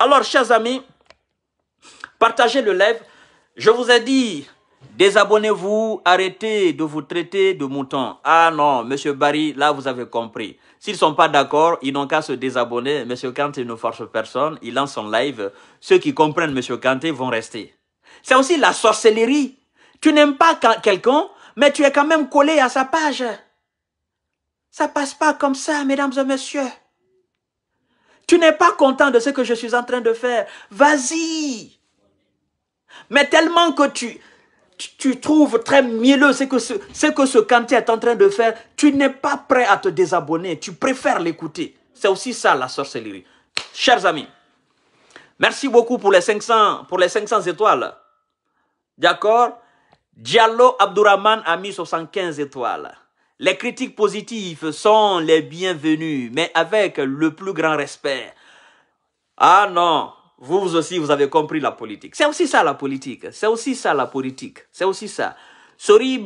Alors, chers amis, partagez le live. Je vous ai dit, désabonnez-vous, arrêtez de vous traiter de mouton. Ah non, Monsieur Barry, là, vous avez compris. S'ils ne sont pas d'accord, ils n'ont qu'à se désabonner. Monsieur Kanté ne force personne, il lance son live. Ceux qui comprennent Monsieur Kanté vont rester. C'est aussi la sorcellerie. Tu n'aimes pas quelqu'un, mais tu es quand même collé à sa page. Ça passe pas comme ça, mesdames et messieurs. Tu n'es pas content de ce que je suis en train de faire. Vas-y. Mais tellement que tu, tu, trouves très mielleux ce que ce, que ce cantier est en train de faire, tu n'es pas prêt à te désabonner. Tu préfères l'écouter. C'est aussi ça la sorcellerie. Chers amis, merci beaucoup pour les 500, pour les 500 étoiles. D'accord Diallo Abdourahman a mis 75 étoiles. Les critiques positives sont les bienvenues, mais avec le plus grand respect. Ah non, vous aussi, vous avez compris la politique. C'est aussi ça la politique. C'est aussi ça la politique. C'est aussi ça. Sori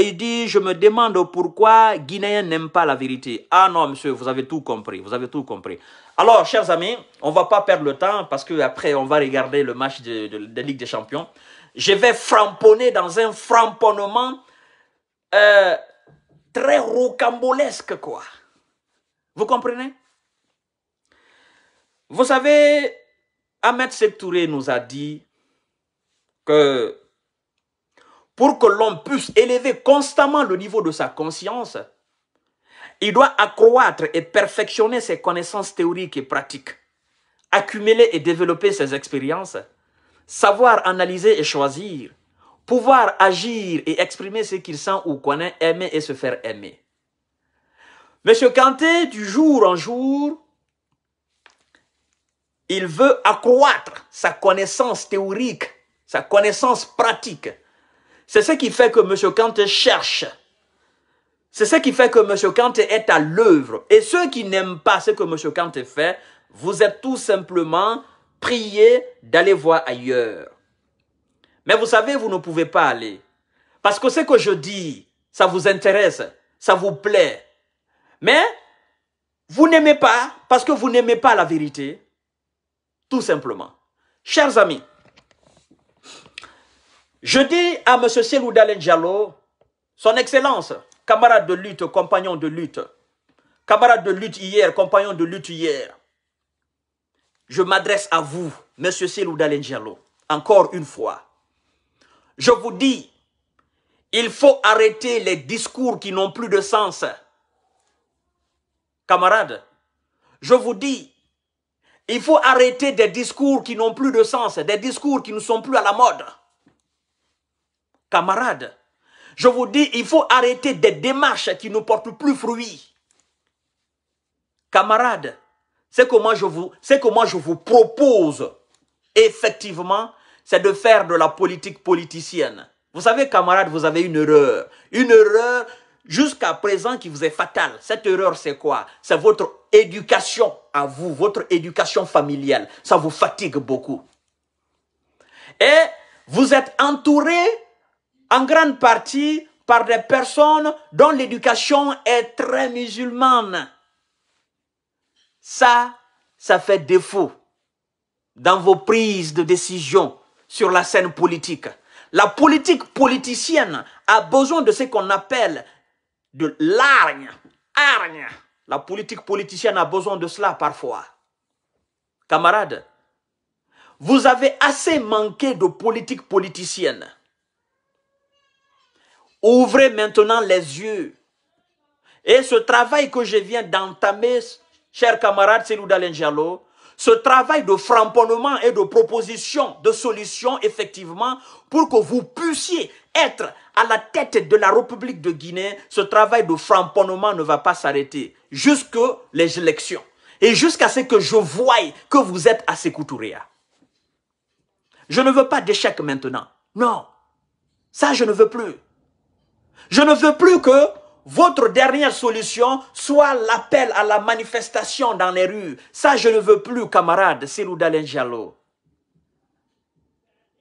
il dit, je me demande pourquoi Guinéens n'aiment pas la vérité. Ah non, monsieur, vous avez tout compris. Vous avez tout compris. Alors, chers amis, on va pas perdre le temps parce qu'après, on va regarder le match de, de, Ligue des Champions. Je vais framponner dans un framponnement euh, très rocambolesque, quoi. Vous comprenez Vous savez, Ahmed Sektouré nous a dit que pour que l'homme puisse élever constamment le niveau de sa conscience, il doit accroître et perfectionner ses connaissances théoriques et pratiques, accumuler et développer ses expériences, savoir analyser et choisir, pouvoir agir et exprimer ce qu'il sent ou connaît, aimer et se faire aimer. Monsieur Kanté, du jour en jour, il veut accroître sa connaissance théorique, sa connaissance pratique. C'est ce qui fait que Monsieur Kanté cherche. C'est ce qui fait que Monsieur Kanté est à l'œuvre. Et ceux qui n'aiment pas ce que Monsieur Kanté fait, vous êtes tout simplement priés d'aller voir ailleurs. Mais vous savez, vous ne pouvez pas aller. Parce que ce que je dis, ça vous intéresse, ça vous plaît. Mais vous n'aimez pas parce que vous n'aimez pas la vérité. Tout simplement. Chers amis, je dis à M. Selou Diallo, son excellence, camarade de lutte, compagnon de lutte, camarade de lutte hier, compagnon de lutte hier, je m'adresse à vous, M. Selou Diallo, encore une fois je vous dis, il faut arrêter les discours qui n'ont plus de sens. Camarades, je vous dis, il faut arrêter des discours qui n'ont plus de sens, des discours qui ne sont plus à la mode. Camarades, je vous dis, il faut arrêter des démarches qui ne portent plus fruit. Camarades, c'est comment je vous propose effectivement c'est de faire de la politique politicienne. Vous savez, camarades, vous avez une erreur. Une erreur jusqu'à présent qui vous est fatale. Cette erreur, c'est quoi C'est votre éducation à vous, votre éducation familiale. Ça vous fatigue beaucoup. Et vous êtes entouré en grande partie par des personnes dont l'éducation est très musulmane. Ça, ça fait défaut dans vos prises de décision sur la scène politique. La politique politicienne a besoin de ce qu'on appelle de l'argne. Argne. La politique politicienne a besoin de cela parfois. Camarades, vous avez assez manqué de politique politicienne. Ouvrez maintenant les yeux. Et ce travail que je viens d'entamer, chers camarades, c'est nous ce travail de framponnement et de proposition de solutions, effectivement, pour que vous puissiez être à la tête de la République de Guinée, ce travail de framponnement ne va pas s'arrêter jusque les élections et jusqu'à ce que je voie que vous êtes à Sekoutouréa. Je ne veux pas d'échec maintenant. Non. Ça, je ne veux plus. Je ne veux plus que votre dernière solution soit l'appel à la manifestation dans les rues. Ça, je ne veux plus, camarade Silou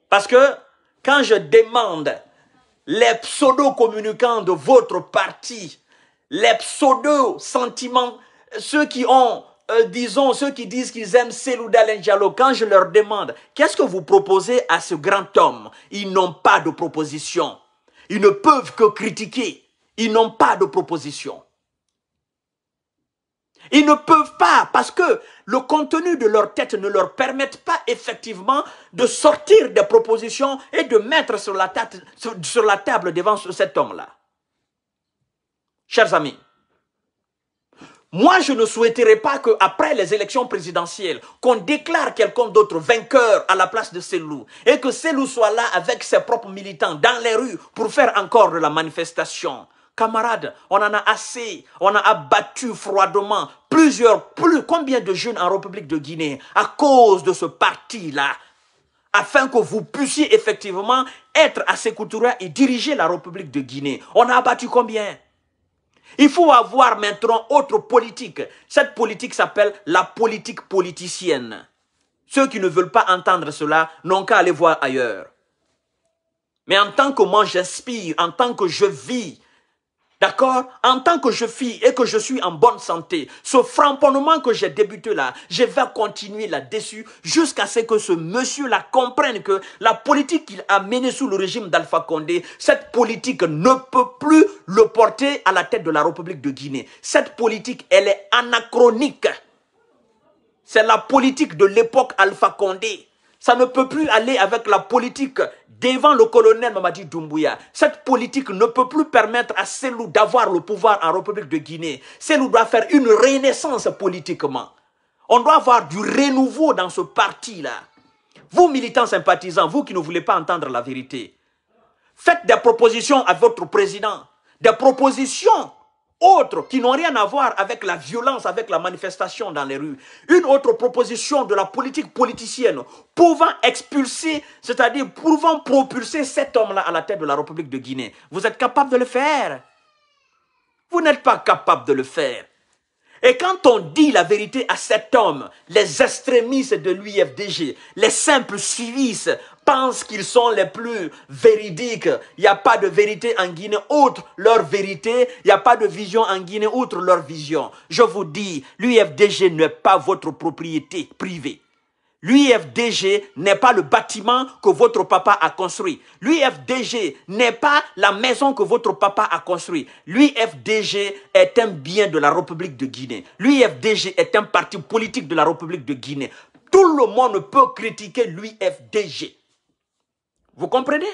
Parce que quand je demande les pseudo-communicants de votre parti, les pseudo-sentiments, ceux qui ont, euh, disons, ceux qui disent qu'ils aiment Selou quand je leur demande, qu'est-ce que vous proposez à ce grand homme Ils n'ont pas de proposition. Ils ne peuvent que critiquer. Ils n'ont pas de proposition. Ils ne peuvent pas parce que le contenu de leur tête ne leur permet pas effectivement de sortir des propositions et de mettre sur la, sur la table devant cet homme-là. Chers amis, moi je ne souhaiterais pas qu'après les élections présidentielles, qu'on déclare quelqu'un d'autre vainqueur à la place de loups et que loups soit là avec ses propres militants dans les rues pour faire encore de la manifestation. Camarades, on en a assez, on a abattu froidement plusieurs, plus, combien de jeunes en République de Guinée à cause de ce parti-là, afin que vous puissiez effectivement être assez Sécoutoura et diriger la République de Guinée. On a abattu combien il faut avoir maintenant autre politique. Cette politique s'appelle la politique politicienne. Ceux qui ne veulent pas entendre cela n'ont qu'à aller voir ailleurs. Mais en tant que moi j'inspire, en tant que je vis, D'accord En tant que je suis et que je suis en bonne santé, ce framponnement que j'ai débuté là, je vais continuer là-dessus jusqu'à ce que ce monsieur-là comprenne que la politique qu'il a menée sous le régime d'Alpha Condé, cette politique ne peut plus le porter à la tête de la République de Guinée. Cette politique, elle est anachronique. C'est la politique de l'époque Alpha Condé. Ça ne peut plus aller avec la politique devant le colonel Mamadi Doumbouya. Cette politique ne peut plus permettre à Selou d'avoir le pouvoir en République de Guinée. Selou doit faire une renaissance politiquement. On doit avoir du renouveau dans ce parti-là. Vous, militants sympathisants, vous qui ne voulez pas entendre la vérité, faites des propositions à votre président, des propositions autres qui n'ont rien à voir avec la violence, avec la manifestation dans les rues. Une autre proposition de la politique politicienne pouvant expulser, c'est-à-dire pouvant propulser cet homme-là à la tête de la République de Guinée. Vous êtes capable de le faire Vous n'êtes pas capable de le faire. Et quand on dit la vérité à cet homme, les extrémistes de l'UFDG, les simples civils pensent qu'ils sont les plus véridiques. Il n'y a pas de vérité en Guinée outre leur vérité. Il n'y a pas de vision en Guinée outre leur vision. Je vous dis, l'UFDG n'est pas votre propriété privée. L'UFDG n'est pas le bâtiment que votre papa a construit. L'UFDG n'est pas la maison que votre papa a construit. L'UFDG est un bien de la République de Guinée. L'UFDG est un parti politique de la République de Guinée. Tout le monde peut critiquer l'UFDG. Vous comprenez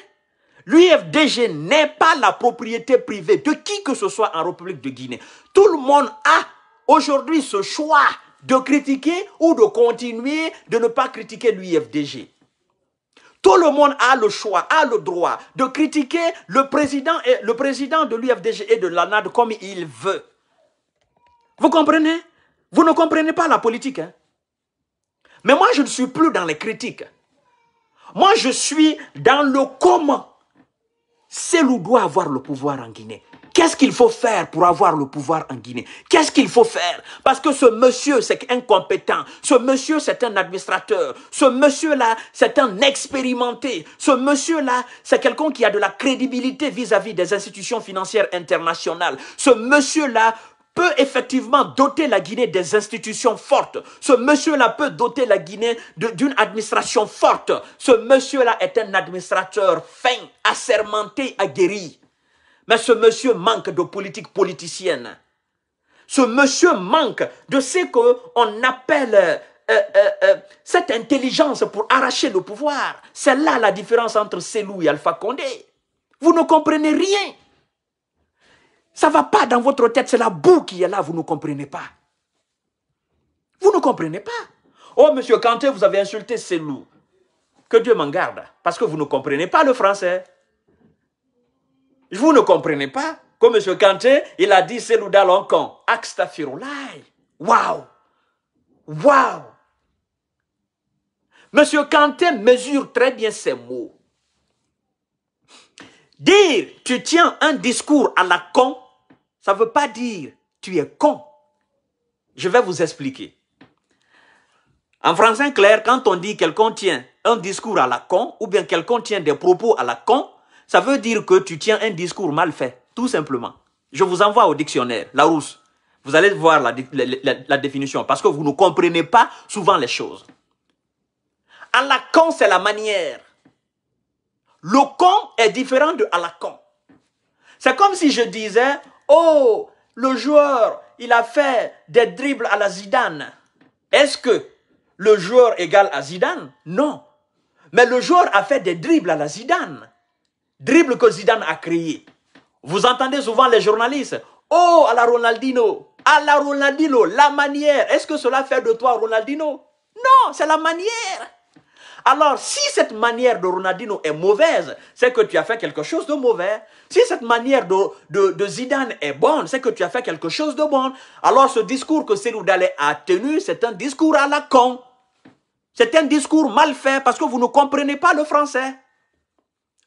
L'UFDG n'est pas la propriété privée de qui que ce soit en République de Guinée. Tout le monde a aujourd'hui ce choix de critiquer ou de continuer de ne pas critiquer l'UFDG. Tout le monde a le choix, a le droit de critiquer le président, et, le président de l'UFDG et de l'ANAD comme il veut. Vous comprenez Vous ne comprenez pas la politique. Hein? Mais moi, je ne suis plus dans les critiques. Moi, je suis dans le comment. C'est où doit avoir le pouvoir en Guinée. Qu'est-ce qu'il faut faire pour avoir le pouvoir en Guinée Qu'est-ce qu'il faut faire Parce que ce monsieur, c'est incompétent. Ce monsieur, c'est un administrateur. Ce monsieur-là, c'est un expérimenté. Ce monsieur-là, c'est quelqu'un qui a de la crédibilité vis à -vis des institutions financières internationales. Ce monsieur-là peut effectivement doter la Guinée des institutions fortes. Ce monsieur-là peut doter la Guinée d'une administration forte. Ce monsieur-là est un administrateur fin, assermenté, aguerri. Mais ce monsieur manque de politique politicienne. Ce monsieur manque de ce qu'on appelle euh, euh, euh, cette intelligence pour arracher le pouvoir. C'est là la différence entre Selou et Alpha Condé. Vous ne comprenez rien. Ça ne va pas dans votre tête, c'est la boue qui est là, vous ne comprenez pas. Vous ne comprenez pas. Oh, monsieur Kanté, vous avez insulté ces loups. Que Dieu m'en garde, parce que vous ne comprenez pas le français. Vous ne comprenez pas. que monsieur Kanté, il a dit ces loups dans Axta firulai. Waouh! Waouh! Monsieur Kanté mesure très bien ses mots. Dire tu tiens un discours à la con ça ne veut pas dire tu es con. Je vais vous expliquer. En français clair, quand on dit quelqu'un tient un discours à la con ou bien quelqu'un tient des propos à la con, ça veut dire que tu tiens un discours mal fait, tout simplement. Je vous envoie au dictionnaire, la rousse. Vous allez voir la, la définition parce que vous ne comprenez pas souvent les choses. À la con, c'est la manière. Le con est différent de à la con. C'est comme si je disais, Oh, le joueur, il a fait des dribbles à la Zidane. Est-ce que le joueur égale à Zidane Non. Mais le joueur a fait des dribbles à la Zidane. Dribbles que Zidane a créé. Vous entendez souvent les journalistes. Oh, à la Ronaldinho. À la Ronaldinho, la manière. Est-ce que cela fait de toi Ronaldinho Non, c'est la manière. Alors, si cette manière de Ronaldinho est mauvaise, c'est que tu as fait quelque chose de mauvais. Si cette manière de, Zidane est bonne, c'est que tu as fait quelque chose de bon. Alors, ce discours que Célou a tenu, c'est un discours à la con. C'est un discours mal fait parce que vous ne comprenez pas le français.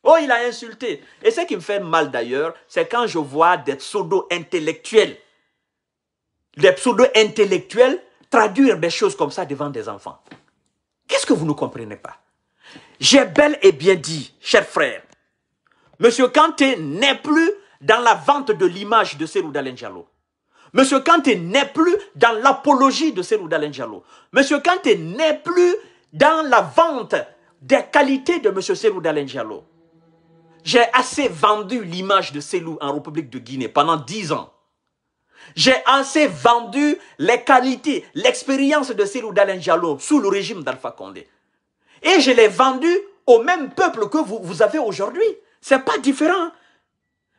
Oh, il a insulté. Et ce qui me fait mal d'ailleurs, c'est quand je vois des pseudo-intellectuels, des pseudo-intellectuels traduire des choses comme ça devant des enfants vous ne comprenez pas J'ai bel et bien dit, cher frère, Monsieur Kanté n'est plus dans la vente de l'image de Serou Dalen Monsieur Kanté n'est plus dans l'apologie de Serou Dalen Monsieur Kanté n'est plus dans la vente des qualités de Monsieur Serou Dalen J'ai assez vendu l'image de Selou en République de Guinée pendant dix ans. J'ai assez vendu les qualités, l'expérience de Dalen Dalenjalo sous le régime d'Alpha Condé. Et je l'ai vendu au même peuple que vous, vous avez aujourd'hui. C'est pas différent.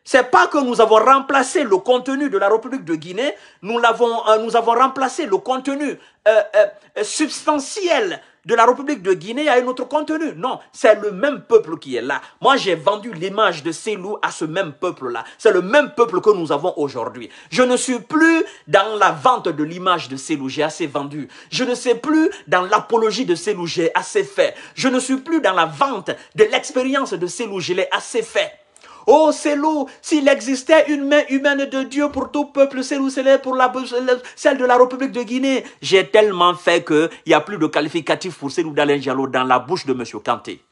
C'est pas que nous avons remplacé le contenu de la République de Guinée, nous, l'avons, euh, nous avons remplacé le contenu euh, euh, substantiel de la République de Guinée à un autre contenu. Non, c'est le même peuple qui est là. Moi, j'ai vendu l'image de ces loups à ce même peuple-là. C'est le même peuple que nous avons aujourd'hui. Je ne suis plus dans la vente de l'image de ces loups. J'ai assez vendu. Je ne suis plus dans l'apologie de ces loups. J'ai assez fait. Je ne suis plus dans la vente de l'expérience de ces loups. Je l'ai assez fait. Oh, c'est S'il existait une main humaine de Dieu pour tout peuple, c'est lourd. c'est pour la, celle de la République de Guinée. J'ai tellement fait qu'il n'y a plus de qualificatif pour dans d'Alain Jalo dans la bouche de M. Kanté.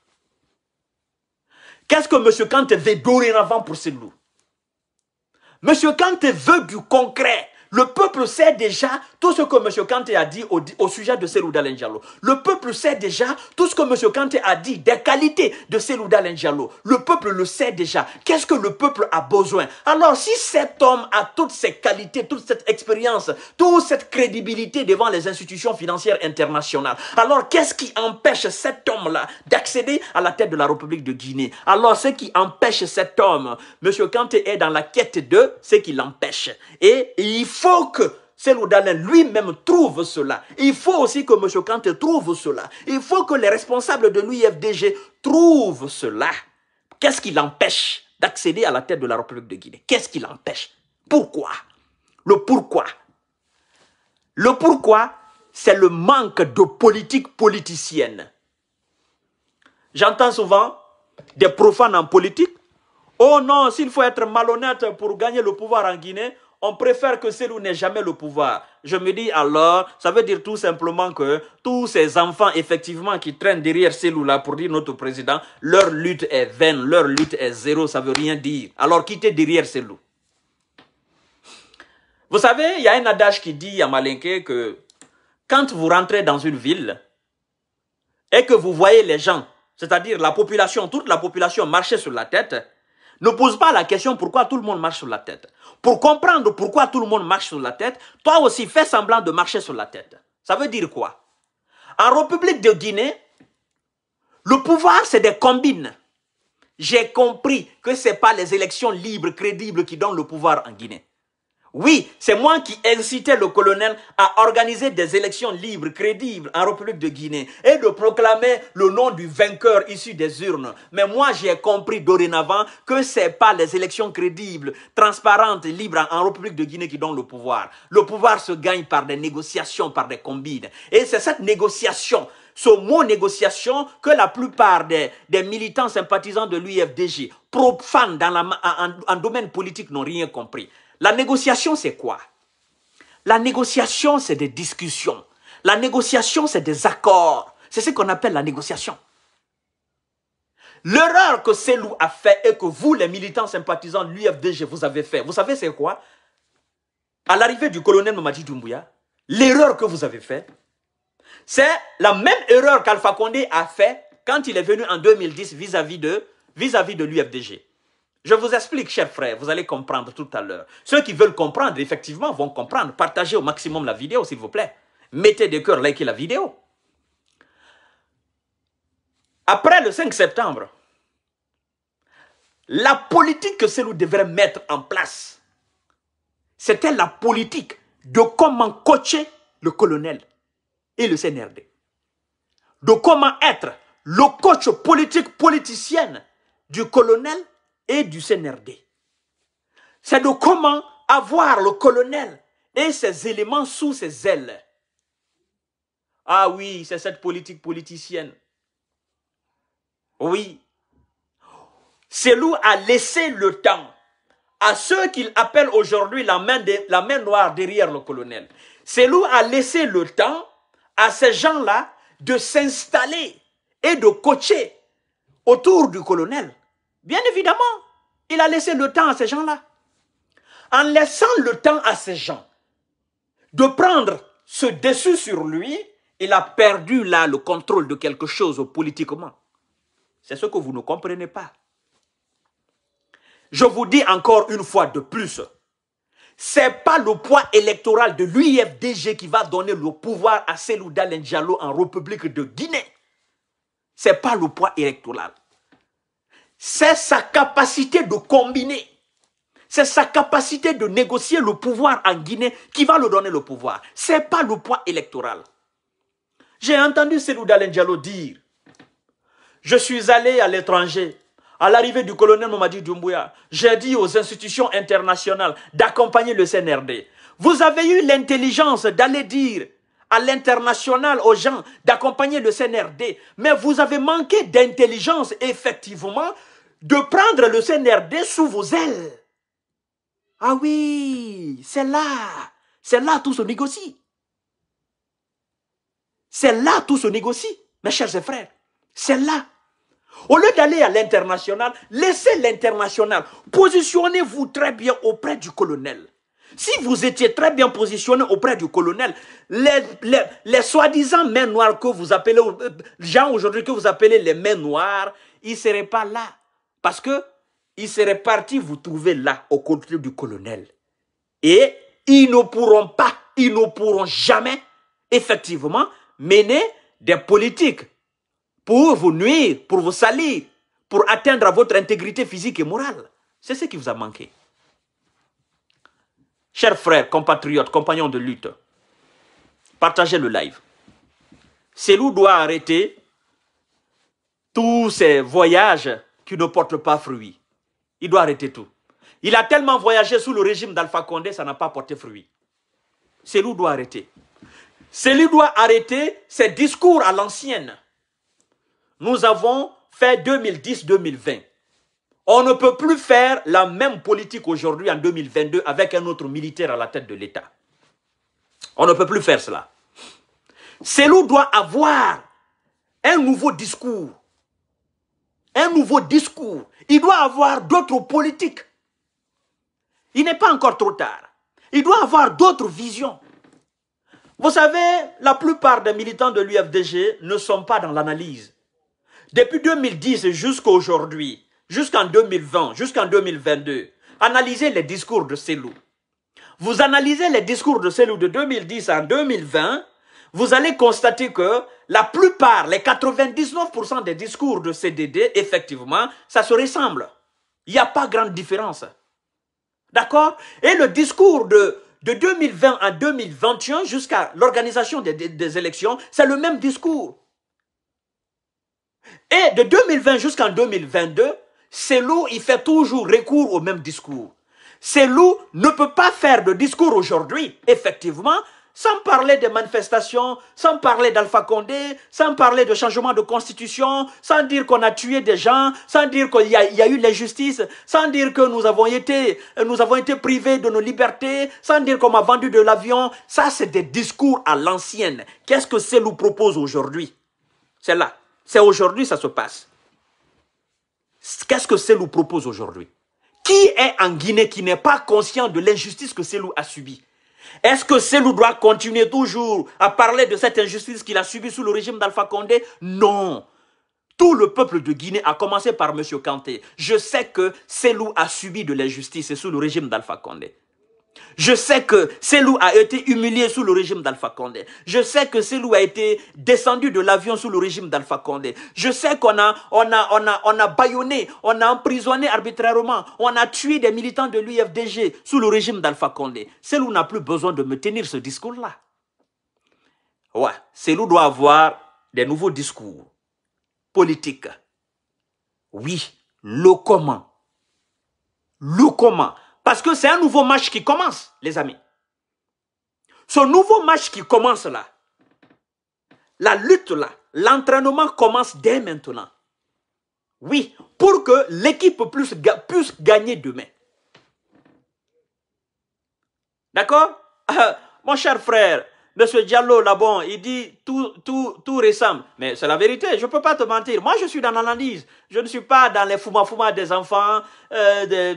Qu'est-ce que M. Kanté veut avant pour lourd M. Kanté veut du concret. Le peuple sait déjà tout ce que M. Kanté a dit au, sujet de Selouda Lenjalo. Le peuple sait déjà tout ce que M. Kanté a dit des qualités de Serouda Lenjalo. Le peuple le sait déjà. Qu'est-ce que le peuple a besoin Alors, si cet homme a toutes ses qualités, toute cette expérience, toute cette crédibilité devant les institutions financières internationales, alors qu'est-ce qui empêche cet homme-là d'accéder à la tête de la République de Guinée Alors, ce qui empêche cet homme, M. Kanté est dans la quête de ce qui l'empêche. Et il faut que Seloudalin lui-même trouve cela. Il faut aussi que M. Kant trouve cela. Il faut que les responsables de l'UFDG trouvent cela. Qu'est-ce qui l'empêche d'accéder à la tête de la République de Guinée Qu'est-ce qui l'empêche Pourquoi Le pourquoi. Le pourquoi, c'est le manque de politique politicienne. J'entends souvent des profanes en politique. Oh non, s'il faut être malhonnête pour gagner le pouvoir en Guinée, on préfère que Selou n'ait jamais le pouvoir. Je me dis alors, ça veut dire tout simplement que tous ces enfants effectivement qui traînent derrière Selou là pour dire notre président, leur lutte est vaine, leur lutte est zéro, ça veut rien dire. Alors quittez derrière Selou. Vous savez, il y a un adage qui dit à Malinke que quand vous rentrez dans une ville et que vous voyez les gens, c'est-à-dire la population, toute la population marcher sur la tête, ne pose pas la question pourquoi tout le monde marche sur la tête. Pour comprendre pourquoi tout le monde marche sur la tête, toi aussi fais semblant de marcher sur la tête. Ça veut dire quoi En République de Guinée, le pouvoir, c'est des combines. J'ai compris que ce n'est pas les élections libres, crédibles qui donnent le pouvoir en Guinée. Oui, c'est moi qui incitais le colonel à organiser des élections libres, crédibles en République de Guinée et de proclamer le nom du vainqueur issu des urnes. Mais moi, j'ai compris dorénavant que ce n'est pas les élections crédibles, transparentes, libres en République de Guinée qui donnent le pouvoir. Le pouvoir se gagne par des négociations, par des combines. Et c'est cette négociation ce mot négociation que la plupart des, militants sympathisants de l'UFDG, profanes dans la, en domaine politique n'ont rien compris. La négociation, c'est quoi La négociation, c'est des discussions. La négociation, c'est des accords. C'est ce qu'on appelle la négociation. L'erreur que Selou a fait et que vous, les militants sympathisants de l'UFDG, vous avez fait, vous savez c'est quoi À l'arrivée du colonel Mamadi Doumbouya, l'erreur que vous avez fait, c'est la même erreur qu'Alpha Condé a fait quand il est venu en 2010 vis-à-vis de, vis -vis de l'UFDG. Je vous explique, chers frères, vous allez comprendre tout à l'heure. Ceux qui veulent comprendre, effectivement, vont comprendre. Partagez au maximum la vidéo, s'il vous plaît. Mettez des cœurs, likez la vidéo. Après le 5 septembre, la politique que Selou devrait mettre en place, c'était la politique de comment coacher le colonel et le CNRD. De comment être le coach politique politicienne du colonel et du CNRD. C'est de comment avoir le colonel et ses éléments sous ses ailes. Ah oui, c'est cette politique politicienne. Oui. C'est qui a laissé le temps à ceux qu'il appelle aujourd'hui la, la main, noire derrière le colonel. C'est qui a laissé le temps à ces gens-là de s'installer et de coacher autour du colonel. Bien évidemment, il a laissé le temps à ces gens-là. En laissant le temps à ces gens de prendre ce dessus sur lui, il a perdu là le contrôle de quelque chose politiquement. C'est ce que vous ne comprenez pas. Je vous dis encore une fois de plus, c'est pas le poids électoral de l'UFDG qui va donner le pouvoir à Selou Dalen en République de Guinée. C'est pas le poids électoral c'est sa capacité de combiner. C'est sa capacité de négocier le pouvoir en Guinée qui va lui donner le pouvoir. Ce n'est pas le poids électoral. J'ai entendu Célou Diallo dire Je suis allé à l'étranger. À l'arrivée du colonel Mamadi Doumbouya, j'ai dit aux institutions internationales d'accompagner le CNRD. Vous avez eu l'intelligence d'aller dire à l'international aux gens d'accompagner le CNRD, mais vous avez manqué d'intelligence effectivement de prendre le CNRD sous vos ailes. Ah oui, c'est là, c'est là tout se négocie. C'est là tout se négocie, mes chers frères. C'est là. Au lieu d'aller à l'international, laissez l'international. Positionnez-vous très bien auprès du colonel. Si vous étiez très bien positionné auprès du colonel, les, soi-disant mains noires que vous appelez, euh, gens aujourd'hui que vous appelez les mains noires, ils ne seraient pas là. Parce que seraient partis vous trouver là, au contrôle du colonel. Et ils ne pourront pas, ils ne pourront jamais, effectivement, mener des politiques pour vous nuire, pour vous salir, pour atteindre à votre intégrité physique et morale. C'est ce qui vous a manqué. Chers frères, compatriotes, compagnons de lutte, partagez le live. Célou doit arrêter tous ces voyages qui ne porte pas fruit. Il doit arrêter tout. Il a tellement voyagé sous le régime d'Alpha Condé, ça n'a pas porté fruit. qui doit arrêter. qui doit arrêter ses discours à l'ancienne. Nous avons fait 2010-2020. On ne peut plus faire la même politique aujourd'hui en 2022 avec un autre militaire à la tête de l'État. On ne peut plus faire cela. qui doit avoir un nouveau discours un nouveau discours. Il doit avoir d'autres politiques. Il n'est pas encore trop tard. Il doit avoir d'autres visions. Vous savez, la plupart des militants de l'UFDG ne sont pas dans l'analyse. Depuis 2010 jusqu'à aujourd'hui, jusqu'en 2020, jusqu'en 2022, analysez les discours de ces loups. Vous analysez les discours de ces loups de 2010 à 2020, vous allez constater que la plupart, les 99% des discours de CDD, effectivement, ça se ressemble. Il n'y a pas grande différence. D'accord Et le discours de, de 2020 à 2021 jusqu'à l'organisation des, élections, c'est le même discours. Et de 2020 jusqu'en 2022, loups, il fait toujours recours au même discours. loups ne peut pas faire de discours aujourd'hui, effectivement, sans parler des manifestations, sans parler d'Alpha Condé, sans parler de changement de constitution, sans dire qu'on a tué des gens, sans dire qu'il y, a eu l'injustice, sans dire que nous avons été, nous avons été privés de nos libertés, sans dire qu'on m'a vendu de l'avion. Ça, c'est des discours à l'ancienne. Qu'est-ce que c'est propose aujourd'hui C'est là. C'est aujourd'hui ça se passe. Qu'est-ce que c'est propose aujourd'hui Qui est en Guinée qui n'est pas conscient de l'injustice que Selou a subie est-ce que Selou doit continuer toujours à parler de cette injustice qu'il a subie sous le régime d'Alpha Condé Non. Tout le peuple de Guinée, a commencé par M. Kanté, je sais que Selou a subi de l'injustice sous le régime d'Alpha Condé. Je sais que Selou a été humilié sous le régime d'Alpha Condé. Je sais que Selou a été descendu de l'avion sous le régime d'Alpha Condé. Je sais qu'on a, on a, on a, baïonné, on a emprisonné arbitrairement, on a tué des militants de l'UFDG sous le régime d'Alpha Condé. Selou n'a plus besoin de me tenir ce discours-là. Ouais, Selou doit avoir des nouveaux discours politiques. Oui, le comment. Le comment. Parce que c'est un nouveau match qui commence, les amis. Ce nouveau match qui commence là, la lutte là, l'entraînement commence dès maintenant. Oui, pour que l'équipe puisse, gagner demain. D'accord Mon cher frère, Monsieur Diallo, là, bon, il dit tout, tout, tout ressemble. Mais c'est la vérité, je ne peux pas te mentir. Moi, je suis dans l'analyse. Je ne suis pas dans les fouma fuma des enfants, euh, des,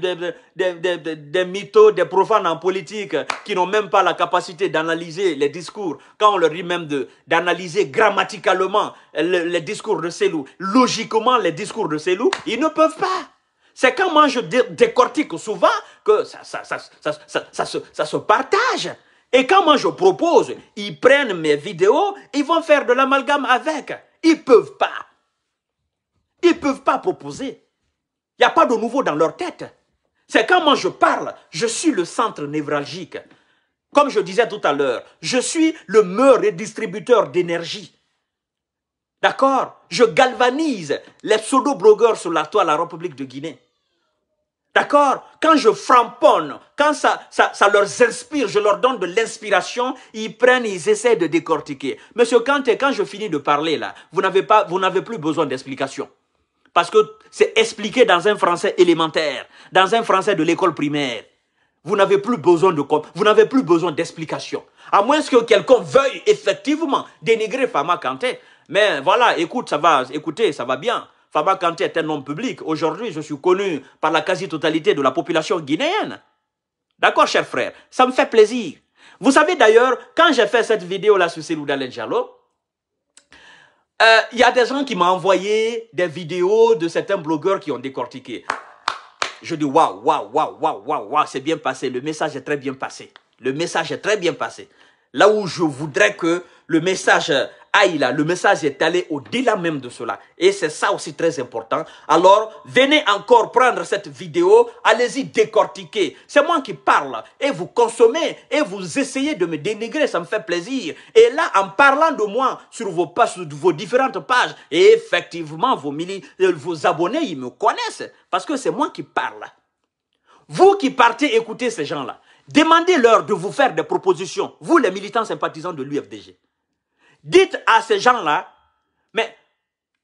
des, des, mythos, des profanes en politique qui n'ont même pas la capacité d'analyser les discours. Quand on leur dit même d'analyser grammaticalement euh, les discours de ces loups, logiquement les discours de ces loups, ils ne peuvent pas. C'est quand moi je décortique souvent que ça, ça, ça se partage. Et quand moi je propose, ils prennent mes vidéos, ils vont faire de l'amalgame avec. Ils ne peuvent pas. Ils ne peuvent pas proposer. Il n'y a pas de nouveau dans leur tête. C'est quand moi je parle, je suis le centre névralgique. Comme je disais tout à l'heure, je suis le et distributeur d'énergie. D'accord Je galvanise les pseudo-blogueurs sur la toile à la République de Guinée. D'accord Quand je framponne, quand ça, ça, ça, leur inspire, je leur donne de l'inspiration, ils prennent, ils essaient de décortiquer. Monsieur Kanté, quand je finis de parler là, vous n'avez pas, vous n'avez plus besoin d'explication. Parce que c'est expliqué dans un français élémentaire, dans un français de l'école primaire. Vous n'avez plus besoin de vous n'avez plus besoin d'explication. À moins que quelqu'un veuille effectivement dénigrer Fama Kanté. Mais voilà, écoute, ça va, écoutez, ça va bien. Faba Kanté est un nom public. Aujourd'hui, je suis connu par la quasi-totalité de la population guinéenne. D'accord, chers frères Ça me fait plaisir. Vous savez d'ailleurs, quand j'ai fait cette vidéo-là sur Célou Lenjalo, euh, il y a des gens qui m'ont envoyé des vidéos de certains blogueurs qui ont décortiqué. Je dis waouh, waouh, waouh, waouh, waouh, waouh, c'est bien passé. Le message est très bien passé. Le message est très bien passé. Là où je voudrais que le message Aïla, là. Le message est allé au-delà même de cela. Et c'est ça aussi très important. Alors, venez encore prendre cette vidéo. Allez-y décortiquer. C'est moi qui parle. Et vous consommez. Et vous essayez de me dénigrer. Ça me fait plaisir. Et là, en parlant de moi sur vos pages, vos différentes pages, et effectivement, vos, euh, vos abonnés, ils me connaissent. Parce que c'est moi qui parle. Vous qui partez écouter ces gens-là, demandez-leur de vous faire des propositions. Vous, les militants sympathisants de l'UFDG. Dites à ces gens-là, mais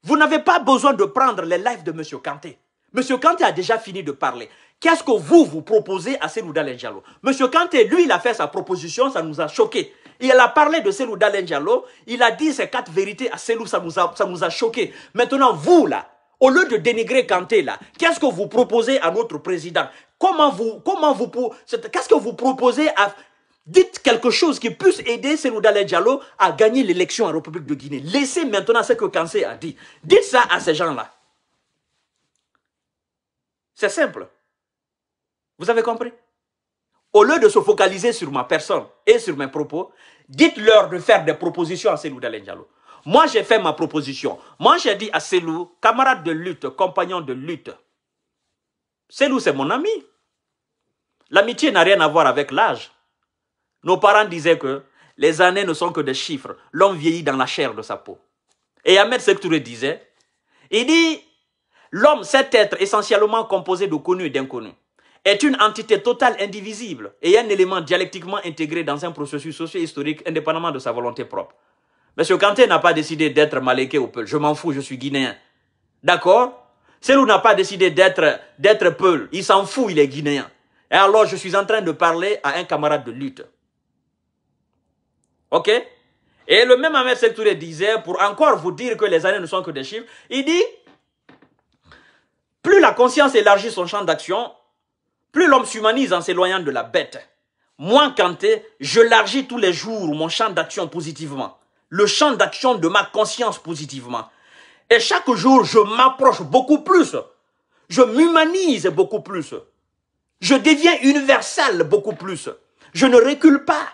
vous n'avez pas besoin de prendre les lives de M. Kanté. M. Kanté a déjà fini de parler. Qu'est-ce que vous, vous proposez à Selouda Lenjalo M. Kanté, lui, il a fait sa proposition, ça nous a choqué. Il a parlé de Selouda Lenjalo, il a dit ces quatre vérités à Selou, ça nous a, ça a choqués. Maintenant, vous, là, au lieu de dénigrer Kanté, là, qu'est-ce que vous proposez à notre président Comment vous, comment vous, qu'est-ce que vous proposez à, Dites quelque chose qui puisse aider Dalé Diallo à gagner l'élection en République de Guinée. Laissez maintenant ce que Kansé a dit. Dites ça à ces gens-là. C'est simple. Vous avez compris Au lieu de se focaliser sur ma personne et sur mes propos, dites-leur de faire des propositions à d'Alen Diallo. Moi, j'ai fait ma proposition. Moi, j'ai dit à Selou, camarade de lutte, compagnon de lutte, Selou, c'est mon ami. L'amitié n'a rien à voir avec l'âge. Nos parents disaient que les années ne sont que des chiffres. L'homme vieillit dans la chair de sa peau. Et Ahmed Sektouré disait, il dit, l'homme, cet être essentiellement composé de connus et d'inconnus, est une entité totale indivisible et un élément dialectiquement intégré dans un processus socio-historique indépendamment de sa volonté propre. Monsieur Kanté n'a pas décidé d'être maléqué au Peul. Je m'en fous, je suis guinéen. D'accord Selou n'a pas décidé d'être d'être Peul. Il s'en fout, il est guinéen. Et alors, je suis en train de parler à un camarade de lutte. Ok Et le même Ahmed Sektouré disait, pour encore vous dire que les années ne sont que des chiffres, il dit, plus la conscience élargit son champ d'action, plus l'homme s'humanise en s'éloignant de la bête. Moi, Kanté, je largis tous les jours mon champ d'action positivement. Le champ d'action de ma conscience positivement. Et chaque jour, je m'approche beaucoup plus. Je m'humanise beaucoup plus. Je deviens universel beaucoup plus. Je ne recule pas.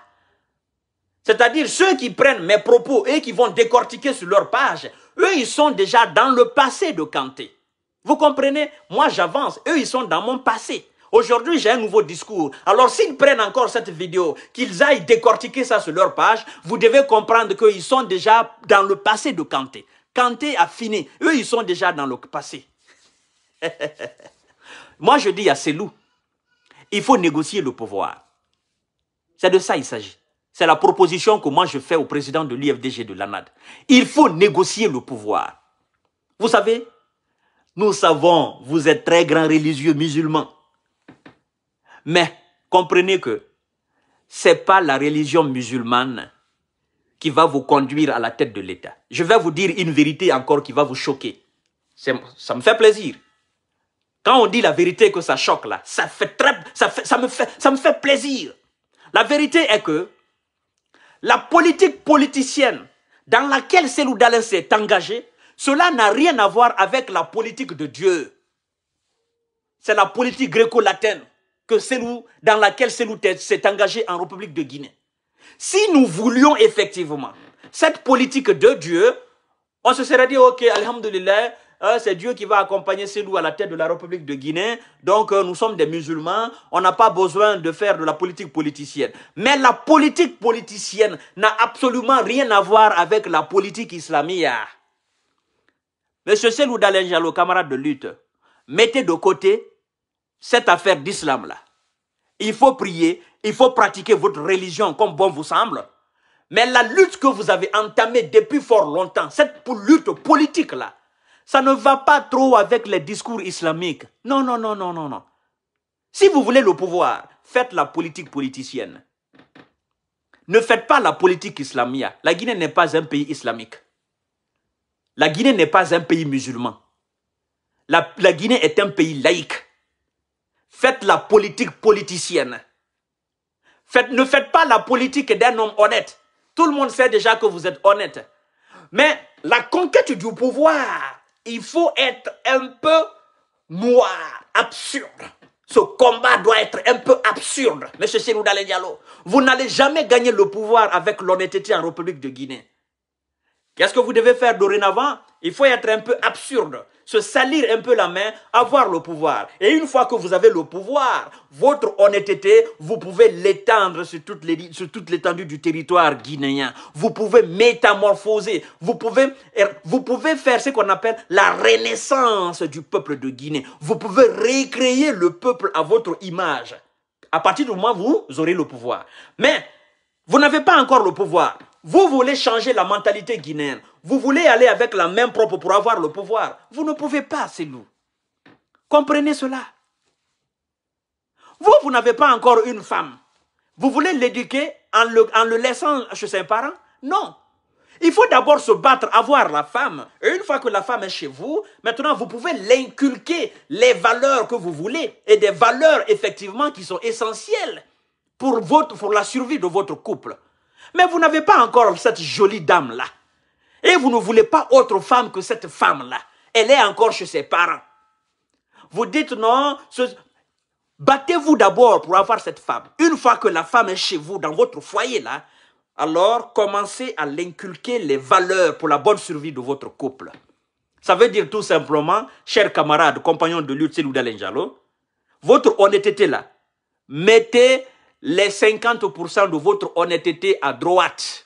C'est-à-dire ceux qui prennent mes propos et qui vont décortiquer sur leur page, eux, ils sont déjà dans le passé de Kanté. Vous comprenez Moi, j'avance. Eux, ils sont dans mon passé. Aujourd'hui, j'ai un nouveau discours. Alors, s'ils prennent encore cette vidéo, qu'ils aillent décortiquer ça sur leur page, vous devez comprendre qu'ils sont déjà dans le passé de Kanté. Kanté a fini. Eux, ils sont déjà dans le passé. Moi, je dis à ces loups, il faut négocier le pouvoir. C'est de ça il s'agit. C'est la proposition que moi je fais au président de l'IFDG de l'ANAD. Il faut négocier le pouvoir. Vous savez, nous savons, vous êtes très grand religieux musulman. Mais comprenez que c'est pas la religion musulmane qui va vous conduire à la tête de l'État. Je vais vous dire une vérité encore qui va vous choquer. Ça me fait plaisir. Quand on dit la vérité que ça choque là, ça fait très, ça me fait, ça me fait plaisir. La vérité est que la politique politicienne dans laquelle Selou Dalin s'est engagé, cela n'a rien à voir avec la politique de Dieu. C'est la politique gréco-latine dans laquelle Selou s'est engagé en République de Guinée. Si nous voulions effectivement cette politique de Dieu, on se serait dit, ok, Alhamdulillah. Hein, c'est Dieu qui va accompagner ces à la tête de la République de Guinée. Donc, euh, nous sommes des musulmans. On n'a pas besoin de faire de la politique politicienne. Mais la politique politicienne n'a absolument rien à voir avec la politique islamique. Monsieur Selou Dalenjalo, camarade de lutte, mettez de côté cette affaire d'islam-là. Il faut prier, il faut pratiquer votre religion comme bon vous semble. Mais la lutte que vous avez entamée depuis fort longtemps, cette lutte politique-là, ça ne va pas trop avec les discours islamiques. Non, non, non, non, non, non. Si vous voulez le pouvoir, faites la politique politicienne. Ne faites pas la politique islamia. La Guinée n'est pas un pays islamique. La Guinée n'est pas un pays musulman. La, Guinée est un pays laïque. Faites la politique politicienne. Faites, ne faites pas la politique d'un homme honnête. Tout le monde sait déjà que vous êtes honnête. Mais la conquête du pouvoir, il faut être un peu noir, absurde. Ce combat doit être un peu absurde, Monsieur Cyril Diallo. Vous n'allez jamais gagner le pouvoir avec l'honnêteté en République de Guinée. Qu'est-ce que vous devez faire dorénavant Il faut être un peu absurde, se salir un peu la main, avoir le pouvoir. Et une fois que vous avez le pouvoir, votre honnêteté, vous pouvez l'étendre sur toute l'étendue du territoire guinéen. Vous pouvez métamorphoser, vous pouvez, er, vous pouvez faire ce qu'on appelle la renaissance du peuple de Guinée. Vous pouvez recréer le peuple à votre image. À partir du moment où vous aurez le pouvoir. Mais vous n'avez pas encore le pouvoir. Vous voulez changer la mentalité guinéenne. Vous voulez aller avec la même propre pour avoir le pouvoir. Vous ne pouvez pas, c'est nous. Comprenez cela. Vous, vous n'avez pas encore une femme. Vous voulez l'éduquer en le, laissant chez ses parents Non. Il faut d'abord se battre, avoir la femme. Et une fois que la femme est chez vous, maintenant vous pouvez l'inculquer les valeurs que vous voulez et des valeurs effectivement qui sont essentielles pour, votre, pour la survie de votre couple. Mais vous n'avez pas encore cette jolie dame-là. Et vous ne voulez pas autre femme que cette femme-là. Elle est encore chez ses parents. Vous dites non, battez-vous d'abord pour avoir cette femme. Une fois que la femme est chez vous, dans votre foyer là, alors commencez à l'inculquer les valeurs pour la bonne survie de votre couple. Ça veut dire tout simplement, chers camarades, compagnons de lutte, ou votre honnêteté là, mettez les 50% de votre honnêteté à droite.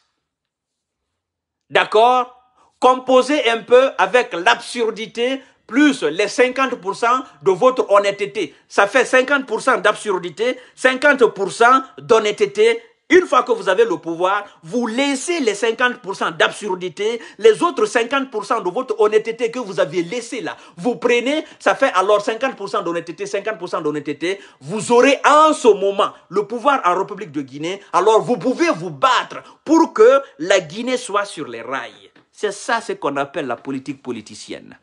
D'accord Composez un peu avec l'absurdité plus les 50% de votre honnêteté. Ça fait 50% d'absurdité, 50% d'honnêteté, une fois que vous avez le pouvoir, vous laissez les 50% d'absurdité, les autres 50% de votre honnêteté que vous aviez laissé là. Vous prenez, ça fait alors 50% d'honnêteté, 50% d'honnêteté. Vous aurez en ce moment le pouvoir en République de Guinée. Alors vous pouvez vous battre pour que la Guinée soit sur les rails. C'est ça ce qu'on appelle la politique politicienne.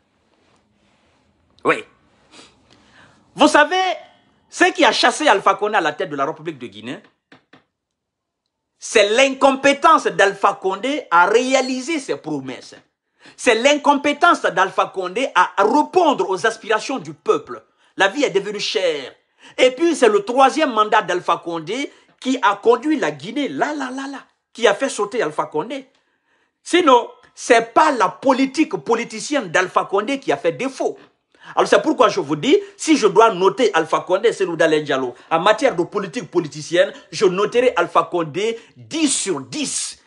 Oui. Vous savez, ce qui a chassé Alpha Condé à la tête de la République de Guinée, c'est l'incompétence d'Alpha Condé à réaliser ses promesses. C'est l'incompétence d'Alpha Condé à répondre aux aspirations du peuple. La vie est devenue chère. Et puis, c'est le troisième mandat d'Alpha Condé qui a conduit la Guinée, là, là, là, là, qui a fait sauter Alpha Condé. Sinon, c'est pas la politique politicienne d'Alpha Condé qui a fait défaut. Alors c'est pourquoi je vous dis, si je dois noter Alpha Condé et Selouda Diallo en matière de politique politicienne, je noterai Alpha Condé 10 sur 10.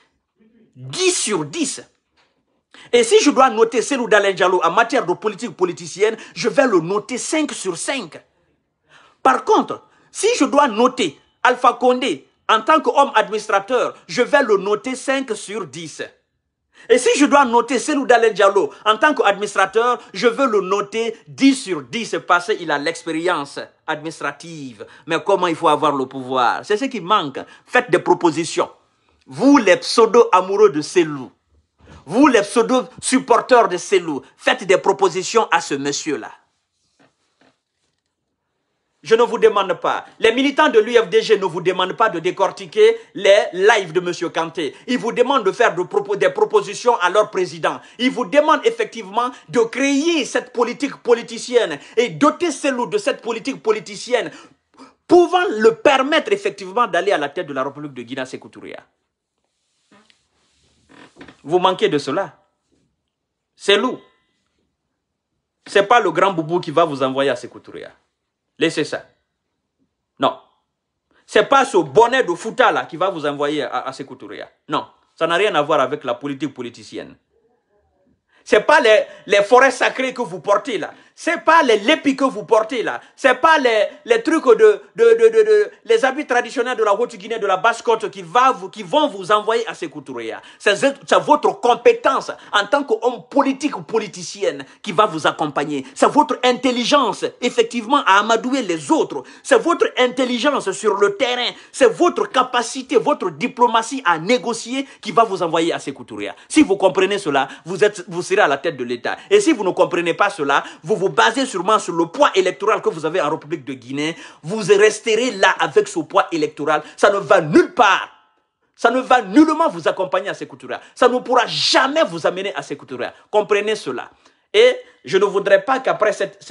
10 sur 10. Et si je dois noter Selou Diallo en matière de politique politicienne, je vais le noter 5 sur 5. Par contre, si je dois noter Alpha Condé en tant qu'homme administrateur, je vais le noter 5 sur 10. Et si je dois noter Selou Dalel Diallo en tant qu'administrateur, je veux le noter 10 sur 10 parce qu'il a l'expérience administrative. Mais comment il faut avoir le pouvoir C'est ce qui manque. Faites des propositions. Vous, les pseudo-amoureux de Selou, vous, les pseudo supporteurs de Selou, faites des propositions à ce monsieur-là. Je ne vous demande pas. Les militants de l'UFDG ne vous demandent pas de décortiquer les lives de M. Kanté. Ils vous demandent de faire des propositions à leur président. Ils vous demandent effectivement de créer cette politique politicienne et doter loups de cette politique politicienne pouvant le permettre effectivement d'aller à la tête de la République de Guinée Sécouturia. Vous manquez de cela. loups. ce n'est pas le grand boubou qui va vous envoyer à Sécouturia. Laissez ça. Non. n'est pas ce bonnet de fouta là qui va vous envoyer à, à Non. Ça n'a rien à voir avec la politique politicienne. n'est pas les forêts sacrées que vous portez là. C'est pas les lépis que vous portez là. C'est pas les, trucs de, les habits traditionnels de la Haute-Guinée, de la Basse-Côte qui, va vous, qui vont vous envoyer à ces hein. C'est, c'est votre compétence en tant qu'homme politique ou politicienne qui va vous accompagner. C'est votre intelligence, effectivement, à amadouer les autres. C'est votre intelligence sur le terrain. C'est votre capacité, votre diplomatie à négocier qui va vous envoyer à ces hein. Si vous comprenez cela, vous, êtes, vous serez à la tête de l'État. Et si vous ne comprenez pas cela, vous vous Basé basez sûrement sur le poids électoral que vous avez en République de Guinée, vous resterez là avec ce poids électoral. Ça ne va nulle part. Ça ne va nullement vous accompagner à ces Ça ne pourra jamais vous amener à ces Comprenez cela. Et je ne voudrais pas qu'après cette,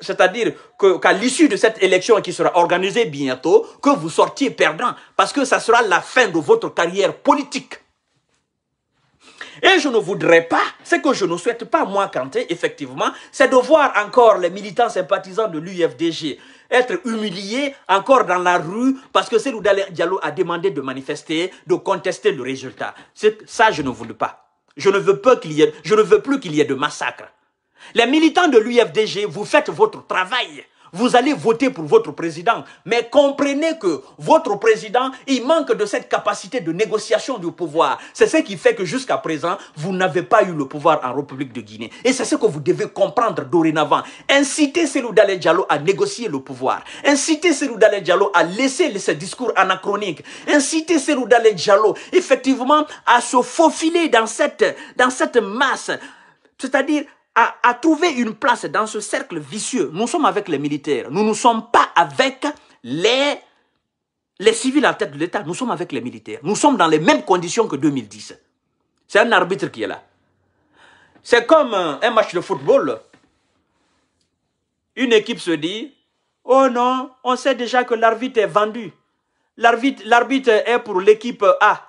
c'est-à-dire qu'à l'issue de cette élection qui sera organisée bientôt, que vous sortiez perdant, parce que ça sera la fin de votre carrière politique. Et je ne voudrais pas, ce que je ne souhaite pas, moi, Kanté, effectivement, c'est de voir encore les militants sympathisants de l'UFDG être humiliés encore dans la rue parce que où Diallo a demandé de manifester, de contester le résultat. Ça, je ne voulais pas. Je ne veux, pas qu'il y ait, je ne veux plus qu'il y ait de massacre. Les militants de l'UFDG, vous faites votre travail. Vous allez voter pour votre président, mais comprenez que votre président, il manque de cette capacité de négociation du pouvoir. C'est ce qui fait que jusqu'à présent, vous n'avez pas eu le pouvoir en République de Guinée. Et c'est ce que vous devez comprendre dorénavant. Incitez Selou Diallo à négocier le pouvoir. Incitez Selou Diallo à laisser ce discours anachronique. Incitez Selou Diallo, effectivement, à se faufiler dans cette, dans cette masse. C'est-à-dire, à, trouver une place dans ce cercle vicieux. Nous sommes avec les militaires. Nous ne sommes pas avec les, les civils en tête de l'État. Nous sommes avec les militaires. Nous sommes dans les mêmes conditions que 2010. C'est un arbitre qui est là. C'est comme un match de football. Une équipe se dit, oh non, on sait déjà que l'arbitre est vendu. L'arbitre est pour l'équipe A.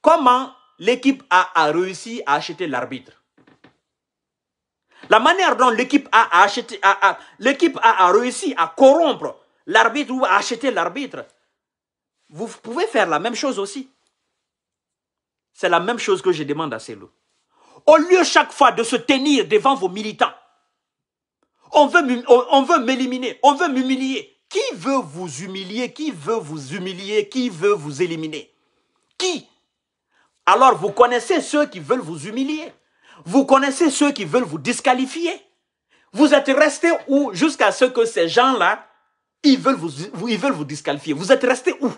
Comment l'équipe A a réussi à acheter l'arbitre la manière dont l'équipe a, acheté, l'équipe a, réussi à corrompre l'arbitre ou à acheter l'arbitre, vous pouvez faire la même chose aussi. C'est la même chose que je demande à loups. Au lieu chaque fois de se tenir devant vos militants, on veut, on veut m'éliminer, on veut m'humilier. Qui veut vous humilier Qui veut vous humilier Qui veut vous éliminer Qui Alors vous connaissez ceux qui veulent vous humilier. Vous connaissez ceux qui veulent vous disqualifier. Vous êtes resté où jusqu'à ce que ces gens-là, ils veulent vous, ils veulent vous disqualifier. Vous êtes resté où